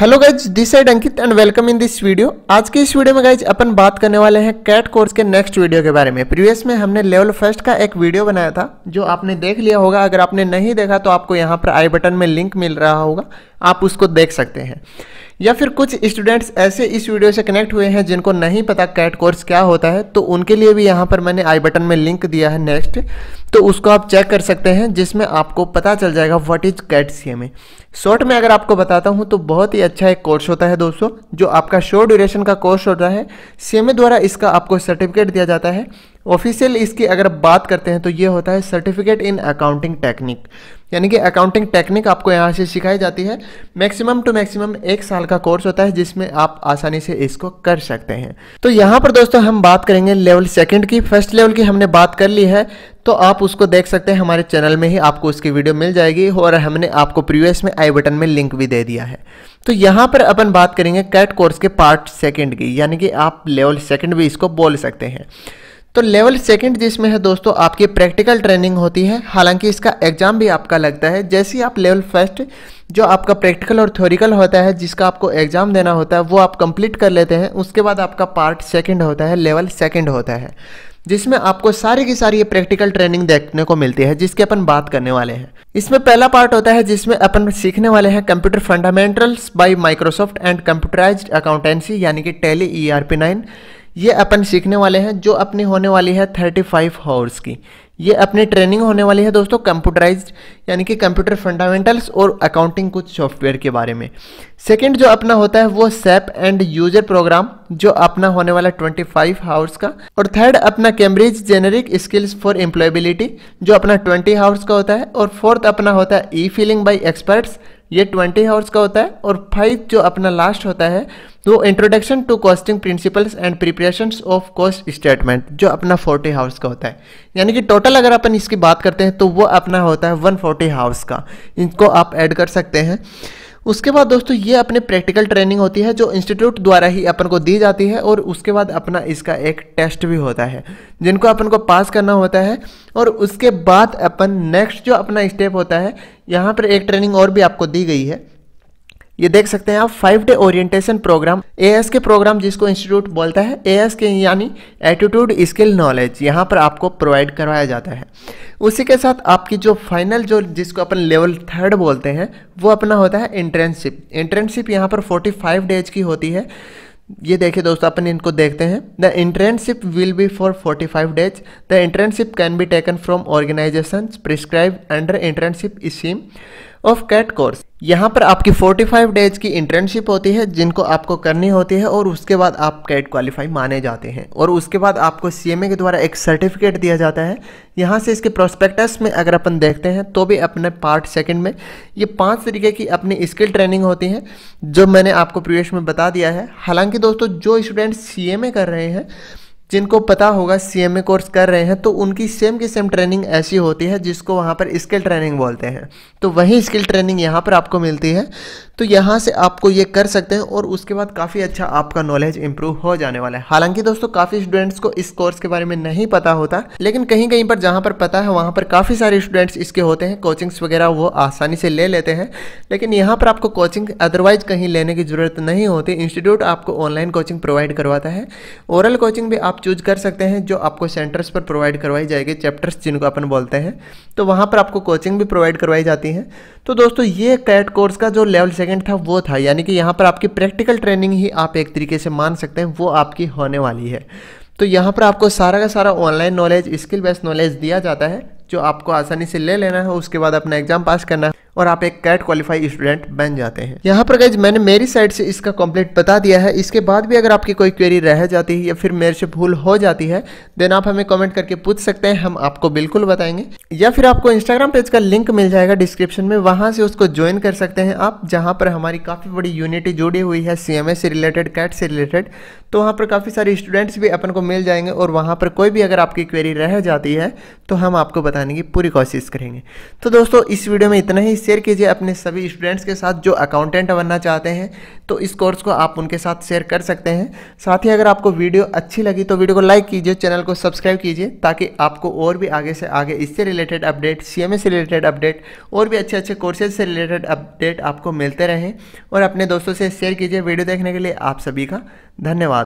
hello guys this side Ankit and welcome in this video आज के इस वीडियो में गाइज अपन बात करने वाले हैं कैट कोर्स के नेक्स्ट वीडियो के बारे में प्रीवियस में हमने लेवल फर्स्ट का एक वीडियो बनाया था जो आपने देख लिया होगा अगर आपने नहीं देखा तो आपको यहाँ पर आई बटन में लिंक मिल रहा होगा आप उसको देख सकते हैं या फिर कुछ स्टूडेंट्स ऐसे इस वीडियो से कनेक्ट हुए हैं जिनको नहीं पता कैट कोर्स क्या होता है तो उनके लिए भी यहाँ पर मैंने आई बटन में लिंक दिया है नेक्स्ट तो उसको आप चेक कर सकते हैं जिसमें आपको पता चल जाएगा what is CAT C M A short में अगर आपको बताता हूँ तो बहुत ही अच्छा एक कोर्स होता है दोस्तों जो आपका शॉर्ट ड्यूरेशन का कोर्स होता है सी एम ए द्वारा इसका आपको सर्टिफिकेट दिया जाता है ऑफिशियल इसकी अगर बात करते हैं तो ये होता है सर्टिफिकेट इन अकाउंटिंग टेक्निक यानी कि अकाउंटिंग टेक्निक आपको यहाँ से सिखाई जाती है मैक्सिमम टू मैक्सिमम एक साल का कोर्स होता है जिसमें आप आसानी से इसको कर सकते हैं तो यहाँ पर दोस्तों हम बात करेंगे लेवल सेकंड की फर्स्ट लेवल की हमने बात कर ली है तो आप उसको देख सकते हैं हमारे चैनल में ही आपको उसकी वीडियो मिल जाएगी और हमने आपको प्रीवियस में आई बटन में लिंक भी दे दिया है तो यहाँ पर अपन बात करेंगे कैट कोर्स के पार्ट सेकेंड की यानी कि आप लेवल सेकेंड भी इसको बोल सकते हैं तो लेवल सेकंड जिसमें है दोस्तों आपकी प्रैक्टिकल ट्रेनिंग होती है हालांकि इसका एग्जाम भी आपका लगता है जैसे ही आप लेवल फर्स्ट जो आपका प्रैक्टिकल और थ्योरिकल होता है जिसका आपको एग्जाम देना होता है वो आप कंप्लीट कर लेते हैं उसके बाद आपका पार्ट सेकंड होता है लेवल सेकेंड होता है जिसमें आपको सारी की सारी ये प्रैक्टिकल ट्रेनिंग देखने को मिलती है जिसके अपन बात करने वाले हैं इसमें पहला पार्ट होता है जिसमें अपन सीखने वाले हैं computer fundamentals by Microsoft and computerised accountancy यानी कि Tally E R P nine ये अपन सीखने वाले हैं जो अपनी होने वाली है थर्टी फाइव हावर्स की ये अपनी ट्रेनिंग होने वाली है दोस्तों कंप्यूटराइज्ड यानी कि कंप्यूटर फंडामेंटल्स और अकाउंटिंग कुछ सॉफ्टवेयर के बारे में सेकंड जो अपना होता है वो सैप एंड यूजर प्रोग्राम जो अपना होने वाला 25 हावर्स का और थर्ड अपना Cambridge generic skills for employability जो अपना ट्वेंटी हावर्स का होता है और फोर्थ अपना होता है ई फीलिंग बाई एक्सपर्ट्स ये ट्वेंटी हावर्स का होता है और फाइव जो अपना लास्ट होता है वो introduction to costing principles and preparation of cost statement जो अपना फोर्टी हाउस का होता है यानी कि टोटल अगर अपन इसकी बात करते हैं तो वो अपना होता है वन फोर्टी हाउस का इनको आप ऐड कर सकते हैं उसके बाद दोस्तों ये अपने प्रैक्टिकल ट्रेनिंग होती है जो इंस्टीट्यूट द्वारा ही अपन को दी जाती है और उसके बाद अपना इसका एक टेस्ट भी होता है जिनको अपन को पास करना होता है और उसके बाद अपन नेक्स्ट जो अपना स्टेप होता है यहाँ पर एक ट्रेनिंग और भी आपको दी गई है ये देख सकते हैं आप five day orientation programme AS के प्रोग्राम जिसको इंस्टीट्यूट बोलता है एएस के यानी एटीट्यूड स्किल नॉलेज यहाँ पर आपको प्रोवाइड करवाया जाता है उसी के साथ आपकी जो फाइनल जो जिसको अपन लेवल थर्ड बोलते हैं वो अपना होता है इंटर्नशिप इंटर्नशिप यहाँ पर फोर्टी फाइव डेज की होती है ये देखिए दोस्तों अपन इनको देखते हैं the internship will be for 45 days the internship can be taken from organisation prescribe under internship scheme of CAT course यहाँ पर आपकी 45 डेज की इंटर्नशिप होती है जिनको आपको करनी होती है और उसके बाद आप कैट क्वालिफाई माने जाते हैं और उसके बाद आपको सीएमए के द्वारा एक सर्टिफिकेट दिया जाता है यहाँ से इसके प्रोस्पेक्टस में अगर अपन देखते हैं तो भी अपने पार्ट सेकंड में ये पांच तरीके की अपनी स्किल ट्रेनिंग होती है जो मैंने आपको प्रवेश में बता दिया है हालांकि दोस्तों जो स्टूडेंट सी कर रहे हैं जिनको पता होगा सी एम ए कोर्स कर रहे हैं तो उनकी सेम की सेम ट्रेनिंग ऐसी होती है जिसको वहाँ पर स्किल ट्रेनिंग बोलते हैं तो वही स्किल ट्रेनिंग यहाँ पर आपको मिलती है तो यहाँ से आपको ये कर सकते हैं और उसके बाद काफ़ी अच्छा आपका नॉलेज इंप्रूव हो जाने वाला है हालांकि दोस्तों काफ़ी स्टूडेंट्स को इस कोर्स के बारे में नहीं पता होता लेकिन कहीं कहीं पर जहाँ पर पता है वहाँ पर काफ़ी सारे स्टूडेंट्स इसके होते हैं कोचिंग्स वगैरह वो आसानी से ले लेते हैं लेकिन यहाँ पर आपको कोचिंग अदरवाइज कहीं लेने की ज़रूरत नहीं होती इंस्टीट्यूट आपको ऑनलाइन कोचिंग प्रोवाइड करवाता है ओरल कोचिंग भी आप आप चूज कर सकते हैं जो आपको सेंटर्स पर प्रोवाइड करवाई जाएगी चैप्टर्स जिनको अपन बोलते हैं तो वहाँ पर आपको कोचिंग भी प्रोवाइड करवाई जाती है तो दोस्तों ये कैट कोर्स का जो लेवल सेकेंड था वो था यानी कि यहाँ पर आपकी प्रैक्टिकल ट्रेनिंग ही आप एक तरीके से मान सकते हैं वो आपकी होने वाली है तो यहाँ पर आपको सारा का सारा online knowledge skill based knowledge दिया जाता है जो आपको आसानी से ले लेना है उसके बाद अपना एग्जाम पास करना है और आप एक कैट क्वालिफाई स्टूडेंट बन जाते हैं यहाँ पर गैज मैंने मेरी साइड से इसका कंप्लीट बता दिया है इसके बाद भी अगर आपकी कोई क्वेरी रह जाती है या फिर मेरे से भूल हो जाती है देन आप हमें कमेंट करके पूछ सकते हैं हम आपको बिल्कुल बताएंगे या फिर आपको इंस्टाग्राम पेज का लिंक मिल जाएगा डिस्क्रिप्शन में वहाँ से उसको ज्वाइन कर सकते हैं आप जहाँ पर हमारी काफ़ी बड़ी यूनिटी जुड़ी हुई है सी से रिलेटेड कैट से रिलेटेड तो वहाँ पर काफ़ी सारे स्टूडेंट्स भी अपन को मिल जाएंगे और वहाँ पर कोई भी अगर आपकी क्वेरी रह जाती है तो हम आपको बताने की पूरी कोशिश करेंगे तो दोस्तों इस वीडियो में इतना ही शेयर कीजिए अपने सभी स्टूडेंट्स के साथ जो अकाउंटेंट बनना चाहते हैं तो इस कोर्स को आप उनके साथ शेयर कर सकते हैं साथ ही अगर आपको वीडियो अच्छी लगी तो वीडियो को लाइक कीजिए चैनल को सब्सक्राइब कीजिए ताकि आपको और भी आगे से आगे इससे रिलेटेड अपडेट सी से रिलेटेड अपडेट और भी अच्छे अच्छे कोर्सेज से रिलेटेड अपडेट आपको मिलते रहें और अपने दोस्तों से शेयर कीजिए वीडियो देखने के लिए आप सभी का धन्यवाद